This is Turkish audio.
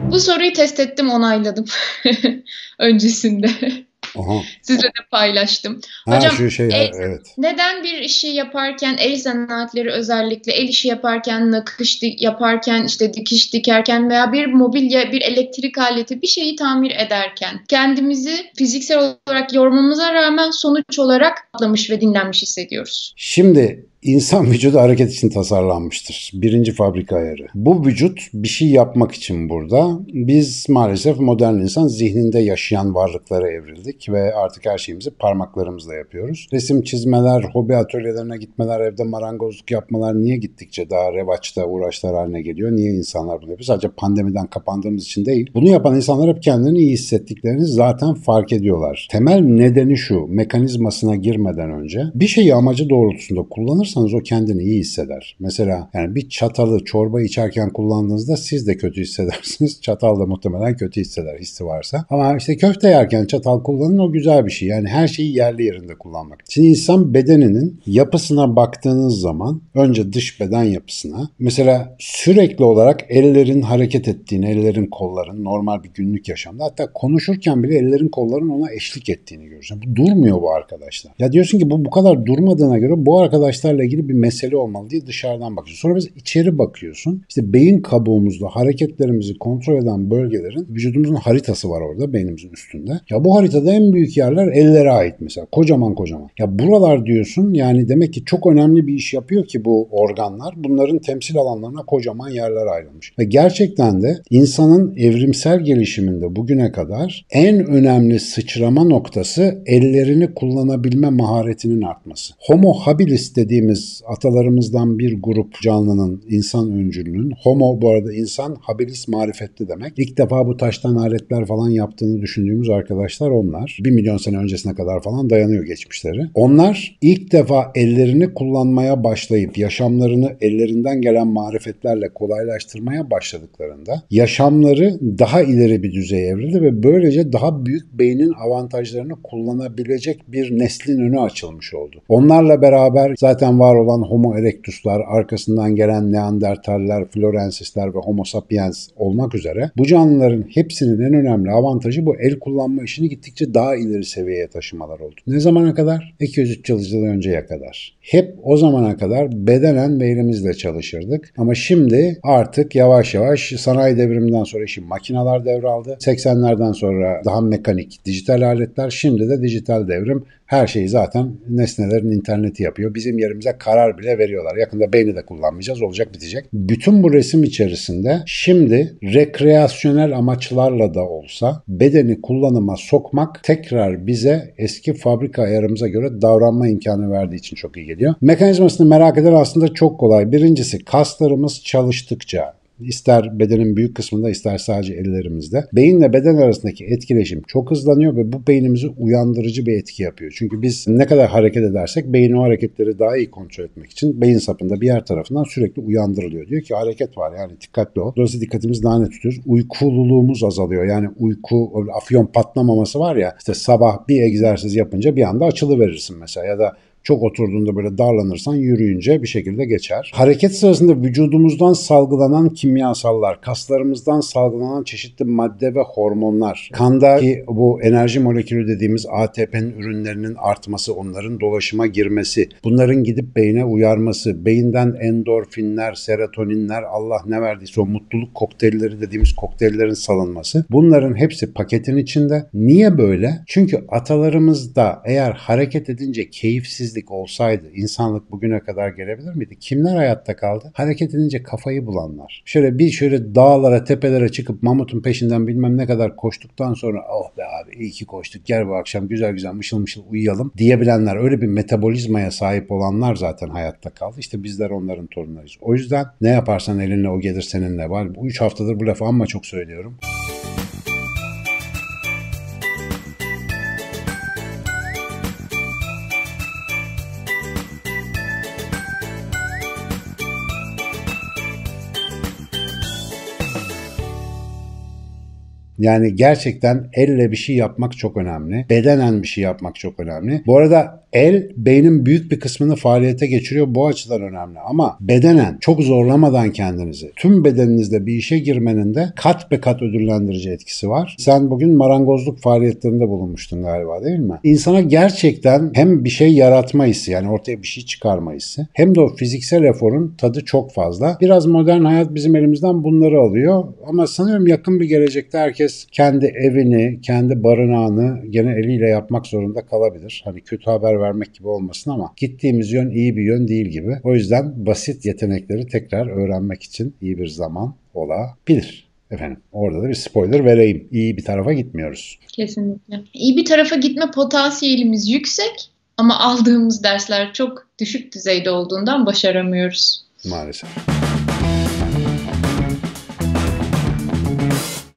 Bu soruyu test ettim, onayladım öncesinde. Aha. Sizle de paylaştım. Ha, Hocam şu şey, el, evet. neden bir işi yaparken el zanaatleri özellikle el işi yaparken nakış yaparken işte dikiş dikerken veya bir mobilya bir elektrik aleti bir şeyi tamir ederken kendimizi fiziksel olarak yormamıza rağmen sonuç olarak atlamış ve dinlenmiş hissediyoruz. Şimdi İnsan vücudu hareket için tasarlanmıştır. Birinci fabrika ayarı. Bu vücut bir şey yapmak için burada. Biz maalesef modern insan zihninde yaşayan varlıklara evrildik ve artık her şeyimizi parmaklarımızla yapıyoruz. Resim çizmeler, hobi atölyelerine gitmeler, evde marangozluk yapmalar niye gittikçe daha revaçta uğraşlar haline geliyor? Niye insanlar bunu yapıyor? Sadece pandemiden kapandığımız için değil. Bunu yapan insanlar hep kendini iyi hissettiklerini zaten fark ediyorlar. Temel nedeni şu, mekanizmasına girmeden önce bir şeyi amacı doğrultusunda kullanırsa kullanıyorsanız o kendini iyi hisseder. Mesela yani bir çatalı çorba içerken kullandığınızda siz de kötü hissedersiniz. Çatal da muhtemelen kötü hisseder hissi varsa. Ama işte köfte yerken çatal kullanın o güzel bir şey. Yani her şeyi yerli yerinde kullanmak. Şimdi insan bedeninin yapısına baktığınız zaman önce dış beden yapısına mesela sürekli olarak ellerin hareket ettiğini, ellerin kolların normal bir günlük yaşamda hatta konuşurken bile ellerin kolların ona eşlik ettiğini görürsün. Bu durmuyor bu arkadaşlar. Ya diyorsun ki bu bu kadar durmadığına göre bu arkadaşlarla bununla ilgili bir mesele olmalı diye dışarıdan bakıyorsun. Sonra biz içeri bakıyorsun. İşte beyin kabuğumuzda hareketlerimizi kontrol eden bölgelerin vücudumuzun haritası var orada beynimizin üstünde. Ya bu haritada en büyük yerler ellere ait mesela. Kocaman kocaman. Ya buralar diyorsun yani demek ki çok önemli bir iş yapıyor ki bu organlar. Bunların temsil alanlarına kocaman yerler ayrılmış. Ve gerçekten de insanın evrimsel gelişiminde bugüne kadar en önemli sıçrama noktası ellerini kullanabilme maharetinin artması. Homo habilis dediğimiz dediğimiz atalarımızdan bir grup canlının, insan öncülünün, homo bu arada insan, habilis marifetli demek. İlk defa bu taştan aletler falan yaptığını düşündüğümüz arkadaşlar onlar. Bir milyon sene öncesine kadar falan dayanıyor geçmişleri. Onlar ilk defa ellerini kullanmaya başlayıp yaşamlarını ellerinden gelen marifetlerle kolaylaştırmaya başladıklarında yaşamları daha ileri bir düzeye evrildi ve böylece daha büyük beynin avantajlarını kullanabilecek bir neslin önü açılmış oldu. Onlarla beraber zaten Eskiden var olan Homo erectuslar, arkasından gelen Neandertaller, Florensisler ve Homo sapiens olmak üzere bu canlıların hepsinin en önemli avantajı bu el kullanma işini gittikçe daha ileri seviyeye taşımalar oldu. Ne zamana kadar? 200-300 yıl önceye kadar. Hep o zamana kadar bedenen ve çalışırdık. Ama şimdi artık yavaş yavaş sanayi devriminden sonra işin makineler devraldı. 80'lerden sonra daha mekanik, dijital aletler. Şimdi de dijital devrim her şeyi zaten nesnelerin interneti yapıyor. Bizim yerimize karar bile veriyorlar. Yakında beyni de kullanmayacağız. Olacak bitecek. Bütün bu resim içerisinde şimdi rekreasyonel amaçlarla da olsa bedeni kullanıma sokmak tekrar bize eski fabrika ayarımıza göre davranma imkanı verdiği için çok iyi geliyor. Mekanizmasını merak eden aslında çok kolay. Birincisi kaslarımız çalıştıkça İster bedenin büyük kısmında ister sadece ellerimizde. Beyinle beden arasındaki etkileşim çok hızlanıyor ve bu beynimizi uyandırıcı bir etki yapıyor. Çünkü biz ne kadar hareket edersek beyin o hareketleri daha iyi kontrol etmek için beyin sapında bir yer tarafından sürekli uyandırılıyor. Diyor ki hareket var yani dikkatli ol. Dolayısıyla dikkatimiz daha net tutuyoruz. Uykululuğumuz azalıyor. Yani uyku, afyon patlamaması var ya işte sabah bir egzersiz yapınca bir anda açılı verirsin mesela ya da çok oturduğunda böyle darlanırsan yürüyünce bir şekilde geçer. Hareket sırasında vücudumuzdan salgılanan kimyasallar, kaslarımızdan salgılanan çeşitli madde ve hormonlar, kanda ki bu enerji molekülü dediğimiz ATP'nin ürünlerinin artması, onların dolaşıma girmesi, bunların gidip beyne uyarması, beyinden endorfinler, serotoninler, Allah ne verdiyse o mutluluk kokteylleri dediğimiz kokteyllerin salınması. Bunların hepsi paketin içinde. Niye böyle? Çünkü atalarımızda eğer hareket edince keyifsiz işsizlik olsaydı insanlık bugüne kadar gelebilir miydi? Kimler hayatta kaldı? Hareket edince kafayı bulanlar. Şöyle bir şöyle dağlara tepelere çıkıp mamutun peşinden bilmem ne kadar koştuktan sonra oh be abi iyi ki koştuk gel bu akşam güzel güzel mışıl mışıl uyuyalım diyebilenler öyle bir metabolizmaya sahip olanlar zaten hayatta kaldı. İşte bizler onların torunlarıyız. O yüzden ne yaparsan elinle o gelir seninle var. Bu 3 haftadır bu lafı ama çok söylüyorum. Yani gerçekten elle bir şey yapmak çok önemli. Bedenen bir şey yapmak çok önemli. Bu arada el beynin büyük bir kısmını faaliyete geçiriyor. Bu açıdan önemli ama bedenen çok zorlamadan kendinizi tüm bedeninizle bir işe girmenin de kat be kat ödüllendirici etkisi var. Sen bugün marangozluk faaliyetlerinde bulunmuştun galiba değil mi? İnsana gerçekten hem bir şey yaratma hissi yani ortaya bir şey çıkarma hissi hem de o fiziksel eforun tadı çok fazla. Biraz modern hayat bizim elimizden bunları alıyor ama sanıyorum yakın bir gelecekte herkes herkes kendi evini, kendi barınağını gene eliyle yapmak zorunda kalabilir. Hani kötü haber vermek gibi olmasın ama gittiğimiz yön iyi bir yön değil gibi. O yüzden basit yetenekleri tekrar öğrenmek için iyi bir zaman olabilir. Efendim orada da bir spoiler vereyim. İyi bir tarafa gitmiyoruz. Kesinlikle. İyi bir tarafa gitme potansiyelimiz yüksek ama aldığımız dersler çok düşük düzeyde olduğundan başaramıyoruz. Maalesef.